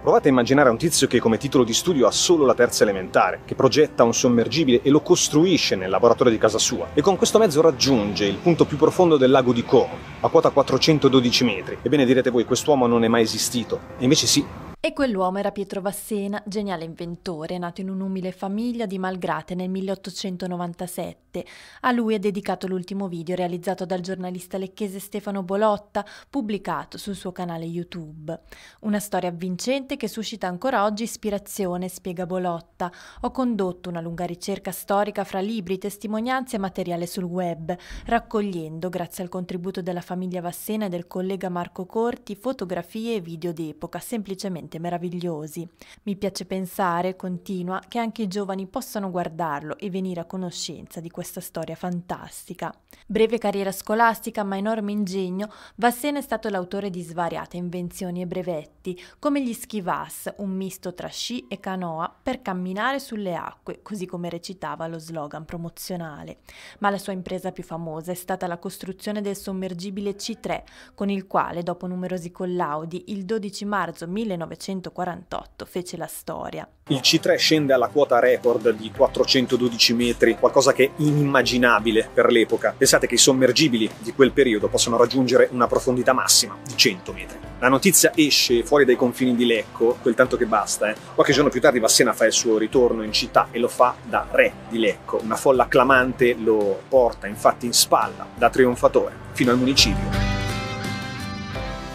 Provate a immaginare un tizio che come titolo di studio ha solo la terza elementare, che progetta un sommergibile e lo costruisce nel laboratorio di casa sua, e con questo mezzo raggiunge il punto più profondo del lago di Como, a quota 412 metri. Ebbene direte voi, quest'uomo non è mai esistito. E invece sì, e quell'uomo era Pietro Vassena, geniale inventore, nato in un'umile famiglia di Malgrate nel 1897. A lui è dedicato l'ultimo video realizzato dal giornalista lecchese Stefano Bolotta, pubblicato sul suo canale YouTube. Una storia avvincente che suscita ancora oggi ispirazione, spiega Bolotta. Ho condotto una lunga ricerca storica fra libri, testimonianze e materiale sul web, raccogliendo, grazie al contributo della famiglia Vassena e del collega Marco Corti, fotografie e video d'epoca semplicemente veramente meravigliosi. Mi piace pensare, continua, che anche i giovani possano guardarlo e venire a conoscenza di questa storia fantastica. Breve carriera scolastica ma enorme ingegno, Vassena è stato l'autore di svariate invenzioni e brevetti, come gli schivas, un misto tra sci e canoa per camminare sulle acque, così come recitava lo slogan promozionale. Ma la sua impresa più famosa è stata la costruzione del sommergibile C3, con il quale, dopo numerosi collaudi, il 12 marzo 1900 1948 fece la storia. Il C3 scende alla quota record di 412 metri, qualcosa che è inimmaginabile per l'epoca. Pensate che i sommergibili di quel periodo possono raggiungere una profondità massima di 100 metri. La notizia esce fuori dai confini di Lecco, quel tanto che basta. Eh. Qualche giorno più tardi Vassena fa il suo ritorno in città e lo fa da re di Lecco. Una folla clamante lo porta infatti in spalla da trionfatore fino al municipio.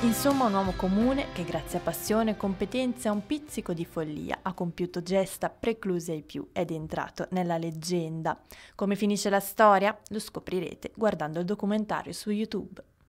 Insomma un uomo comune che grazie a passione, competenza e un pizzico di follia ha compiuto gesta precluse ai più ed è entrato nella leggenda. Come finisce la storia? Lo scoprirete guardando il documentario su YouTube.